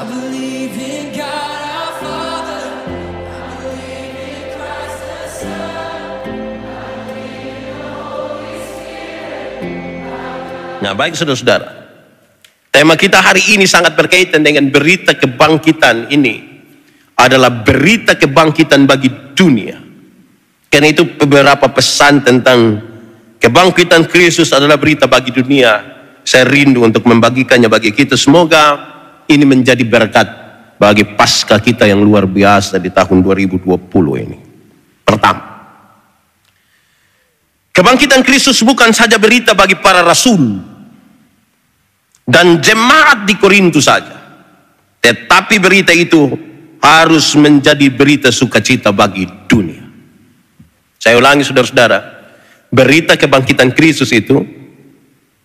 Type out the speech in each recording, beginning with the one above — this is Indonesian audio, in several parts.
Nah, baik saudara-saudara. Tema kita hari ini sangat berkaitan dengan berita kebangkitan ini adalah berita kebangkitan bagi dunia. Karena itu beberapa pesan tentang kebangkitan Kristus adalah berita bagi dunia. Saya rindu untuk membagikannya bagi kita. Semoga ini menjadi berkat bagi pasca kita yang luar biasa di tahun 2020 ini. Pertama, kebangkitan Kristus bukan saja berita bagi para rasul dan jemaat di Korintus saja. Tetapi berita itu harus menjadi berita sukacita bagi dunia. Saya ulangi saudara-saudara, berita kebangkitan Kristus itu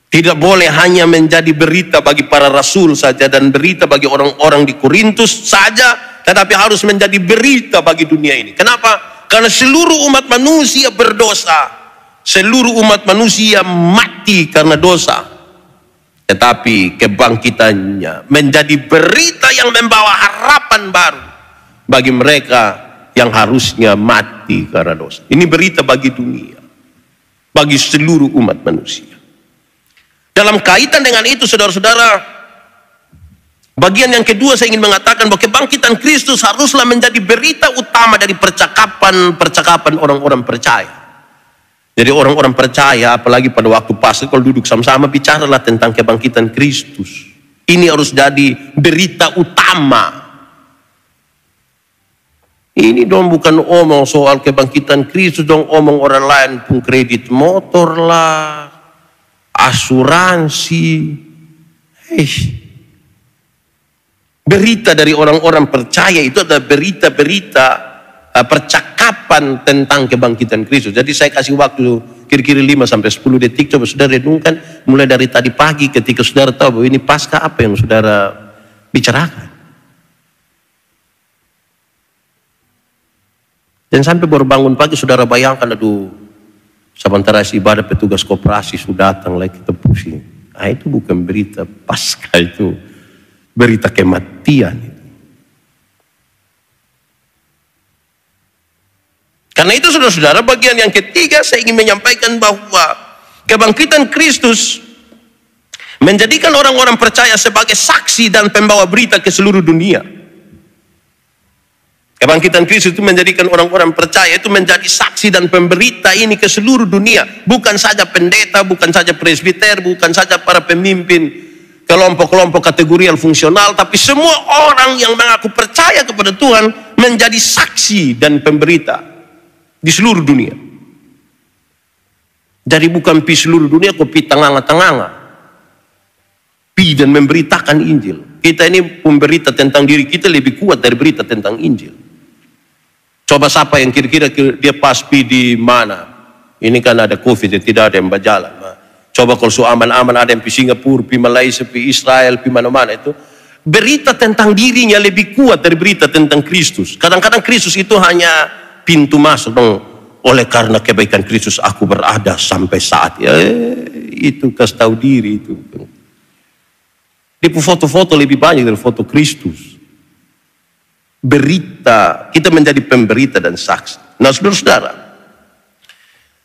tidak boleh hanya menjadi berita bagi para rasul saja dan berita bagi orang-orang di Korintus saja, tetapi harus menjadi berita bagi dunia ini. Kenapa? Karena seluruh umat manusia berdosa. Seluruh umat manusia mati karena dosa. Tetapi kebangkitannya menjadi berita yang membawa harapan baru bagi mereka yang harusnya mati karena dosa. Ini berita bagi dunia, bagi seluruh umat manusia. Dalam kaitan dengan itu saudara-saudara, bagian yang kedua saya ingin mengatakan bahwa kebangkitan Kristus haruslah menjadi berita utama dari percakapan-percakapan orang-orang percaya. Jadi orang-orang percaya apalagi pada waktu pas, kalau duduk sama-sama bicaralah tentang kebangkitan Kristus. Ini harus jadi berita utama. Ini dong bukan omong soal kebangkitan Kristus dong omong orang lain pun kredit motor lah asuransi. Hei. Eh, berita dari orang-orang percaya itu adalah berita-berita eh, percakapan tentang kebangkitan Kristus. Jadi saya kasih waktu kira-kira 5 sampai 10 detik coba saudara renungkan mulai dari tadi pagi ketika saudara tahu bahwa ini pasca apa yang saudara bicarakan. Dan sampai baru bangun pagi saudara bayangkan aduh Sementara si ibadah petugas koperasi sudah datang lagi kita pusing. Nah, itu bukan berita pasca itu berita kematian itu. Karena itu saudara-saudara bagian yang ketiga saya ingin menyampaikan bahwa kebangkitan Kristus menjadikan orang-orang percaya sebagai saksi dan pembawa berita ke seluruh dunia. Kebangkitan Kristus itu menjadikan orang-orang percaya itu menjadi saksi dan pemberita ini ke seluruh dunia. Bukan saja pendeta, bukan saja presbiter, bukan saja para pemimpin kelompok-kelompok kategori yang fungsional, tapi semua orang yang mengaku percaya kepada Tuhan menjadi saksi dan pemberita di seluruh dunia. Jadi bukan pi seluruh dunia, kopi tenganga-tenganga pi dan memberitakan Injil. Kita ini pemberita tentang diri kita lebih kuat dari berita tentang Injil. Coba siapa yang kira-kira dia paspi di mana? Ini kan ada COVID, ya, tidak ada yang berjalan. Coba kalau su aman-aman ada yang di Singapura, di Malaysia, di Israel, di mana-mana itu. Berita tentang dirinya lebih kuat dari berita tentang Kristus. Kadang-kadang Kristus itu hanya pintu masuk. Dong. Oleh karena kebaikan Kristus aku berada sampai saat. Ya, itu kasih tahu diri itu. Di foto-foto lebih banyak dari foto Kristus berita, kita menjadi pemberita dan saksi. Nah saudara-saudara,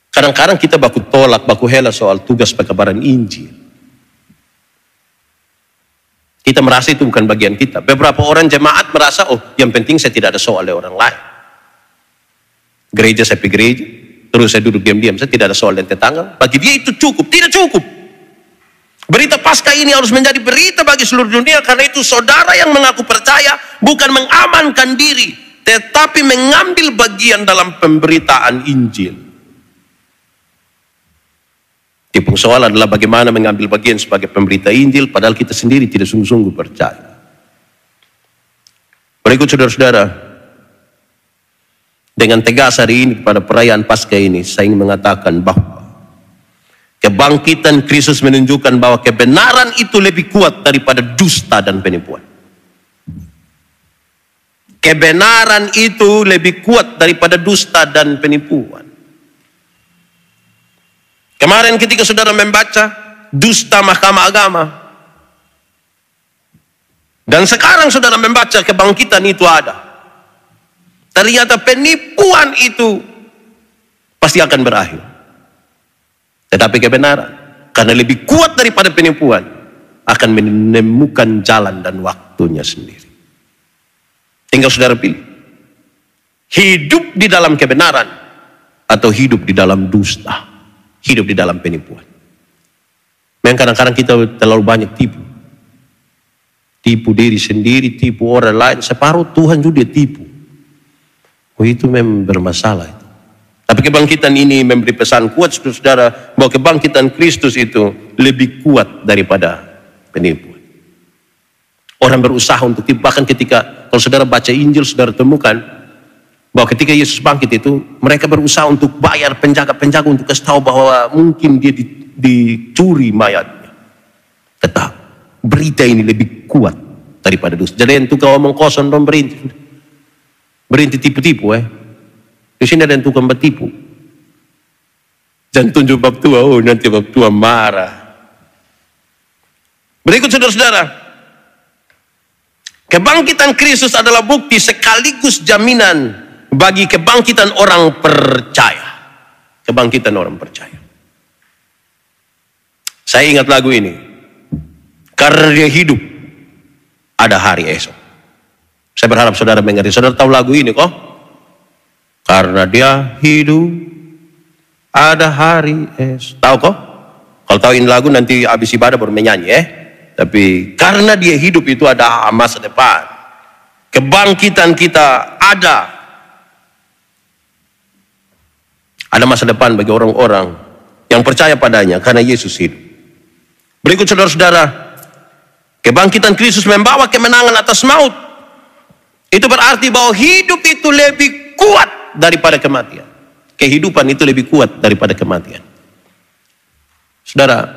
kadang-kadang kita baku tolak, baku hela soal tugas pekabaran Injil. Kita merasa itu bukan bagian kita. Beberapa orang jemaat merasa, oh yang penting saya tidak ada soal oleh orang lain. Gereja saya pergi gereja, terus saya duduk diam-diam, saya tidak ada soal dengan tetangga. Bagi dia itu cukup, tidak cukup. Berita pasca ini harus menjadi berita bagi seluruh dunia karena itu saudara yang mengaku percaya bukan mengamankan diri tetapi mengambil bagian dalam pemberitaan Injil. Tipung soal adalah bagaimana mengambil bagian sebagai pemberita Injil padahal kita sendiri tidak sungguh-sungguh percaya. Berikut saudara-saudara, dengan tegas hari ini pada perayaan pasca ini saya ingin mengatakan bahwa Kebangkitan Kristus menunjukkan bahwa kebenaran itu lebih kuat daripada dusta dan penipuan. Kebenaran itu lebih kuat daripada dusta dan penipuan. Kemarin ketika saudara membaca dusta mahkamah agama. Dan sekarang saudara membaca kebangkitan itu ada. Ternyata penipuan itu pasti akan berakhir. Tetapi kebenaran, karena lebih kuat daripada penipuan, akan menemukan jalan dan waktunya sendiri. Tinggal saudara pilih. Hidup di dalam kebenaran atau hidup di dalam dusta. Hidup di dalam penipuan. Memang kadang-kadang kita terlalu banyak tipu. Tipu diri sendiri, tipu orang lain. Separuh Tuhan juga dia tipu. Oh, itu memang bermasalah. Tapi kebangkitan ini memberi pesan kuat saudara bahwa kebangkitan Kristus itu lebih kuat daripada penipuan. Orang berusaha untuk bahkan ketika kalau saudara baca Injil saudara temukan bahwa ketika Yesus bangkit itu mereka berusaha untuk bayar penjaga-penjaga untuk kasih tahu bahwa mungkin dia dicuri mayatnya. Tetap berita ini lebih kuat daripada dosa. Jadi yang tukang omong kosong dong berhenti. Berhenti tipu-tipu eh. Di sini ada yang tukang bertipu jangan tunjuk bab tua, oh nanti bab tua marah. Berikut saudara-saudara. Kebangkitan Kristus adalah bukti sekaligus jaminan bagi kebangkitan orang percaya. Kebangkitan orang percaya. Saya ingat lagu ini. karya hidup, ada hari esok. Saya berharap saudara mengerti. Saudara tahu lagu ini kok? Karena dia hidup. Ada hari es. Eh, tahu kok? Kalau tahuin lagu nanti habis ibadah baru menyanyi eh. Tapi karena dia hidup itu ada masa depan. Kebangkitan kita ada. Ada masa depan bagi orang-orang yang percaya padanya karena Yesus hidup. Berikut saudara-saudara, kebangkitan Kristus membawa kemenangan atas maut. Itu berarti bahwa hidup itu lebih kuat daripada kematian. Kehidupan itu lebih kuat daripada kematian. Saudara,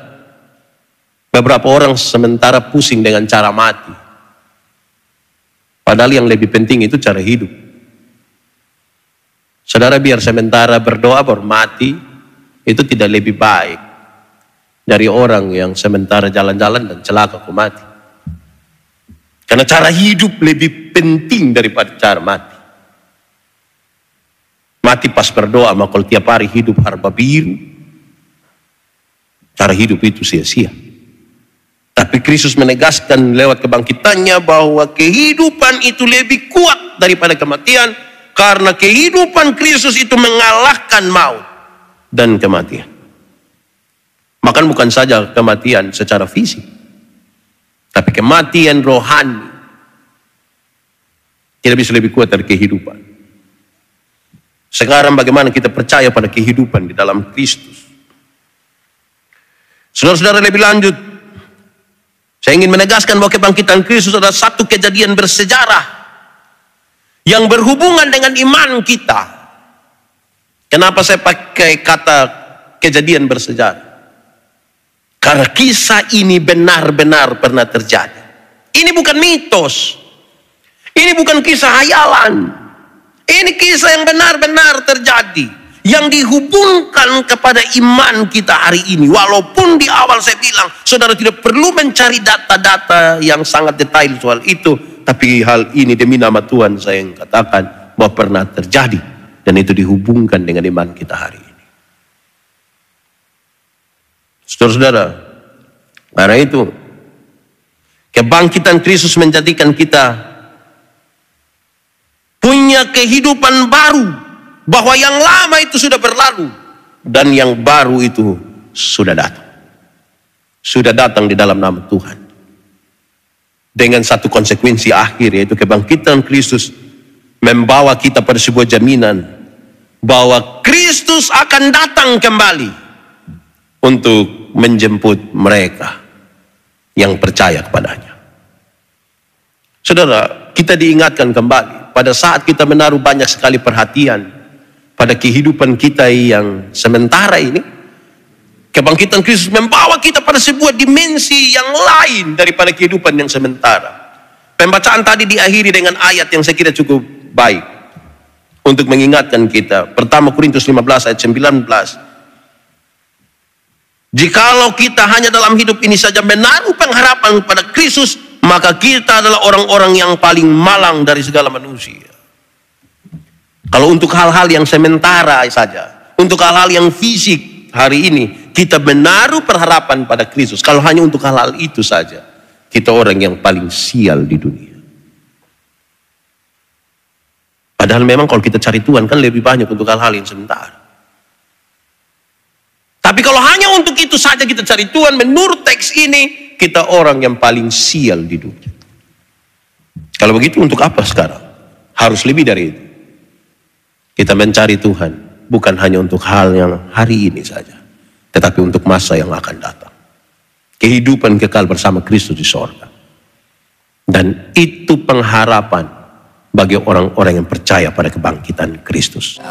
beberapa orang sementara pusing dengan cara mati. Padahal yang lebih penting itu cara hidup. Saudara biar sementara berdoa baru mati, itu tidak lebih baik dari orang yang sementara jalan-jalan dan celaka kok mati. Karena cara hidup lebih penting daripada cara mati. Mati pas berdoa, maka kalau tiap hari hidup harba biru, cara hidup itu sia-sia. Tapi Kristus menegaskan lewat kebangkitannya bahwa kehidupan itu lebih kuat daripada kematian karena kehidupan Kristus itu mengalahkan maut dan kematian. Makan bukan saja kematian secara fisik, tapi kematian rohani tidak bisa lebih kuat dari kehidupan. Sekarang bagaimana kita percaya pada kehidupan di dalam Kristus. Saudara-saudara lebih lanjut, saya ingin menegaskan bahwa kebangkitan Kristus adalah satu kejadian bersejarah yang berhubungan dengan iman kita. Kenapa saya pakai kata kejadian bersejarah? Karena kisah ini benar-benar pernah terjadi. Ini bukan mitos. Ini bukan kisah hayalan. Ini kisah yang benar-benar terjadi. Yang dihubungkan kepada iman kita hari ini. Walaupun di awal saya bilang, saudara tidak perlu mencari data-data yang sangat detail soal itu. Tapi hal ini demi nama Tuhan saya yang katakan bahwa pernah terjadi. Dan itu dihubungkan dengan iman kita hari ini. Saudara-saudara, karena itu kebangkitan Kristus menjadikan kita punya kehidupan baru bahwa yang lama itu sudah berlalu dan yang baru itu sudah datang. Sudah datang di dalam nama Tuhan. Dengan satu konsekuensi akhir yaitu kebangkitan Kristus membawa kita pada sebuah jaminan bahwa Kristus akan datang kembali untuk menjemput mereka yang percaya kepadanya. Saudara, kita diingatkan kembali pada saat kita menaruh banyak sekali perhatian pada kehidupan kita yang sementara ini, kebangkitan Kristus membawa kita pada sebuah dimensi yang lain daripada kehidupan yang sementara. Pembacaan tadi diakhiri dengan ayat yang saya kira cukup baik untuk mengingatkan kita. Pertama Korintus 15 ayat 19. Jikalau kita hanya dalam hidup ini saja menaruh pengharapan pada Kristus, maka kita adalah orang-orang yang paling malang dari segala manusia. Kalau untuk hal-hal yang sementara saja, untuk hal-hal yang fisik hari ini, kita menaruh perharapan pada Kristus. Kalau hanya untuk hal-hal itu saja, kita orang yang paling sial di dunia. Padahal memang kalau kita cari Tuhan kan lebih banyak untuk hal-hal yang sementara. Tapi kalau hanya untuk itu saja kita cari Tuhan menurut teks ini, kita orang yang paling sial di dunia. Kalau begitu untuk apa sekarang? Harus lebih dari itu. Kita mencari Tuhan bukan hanya untuk hal yang hari ini saja, tetapi untuk masa yang akan datang. Kehidupan kekal bersama Kristus di sorga. Dan itu pengharapan bagi orang-orang yang percaya pada kebangkitan Kristus.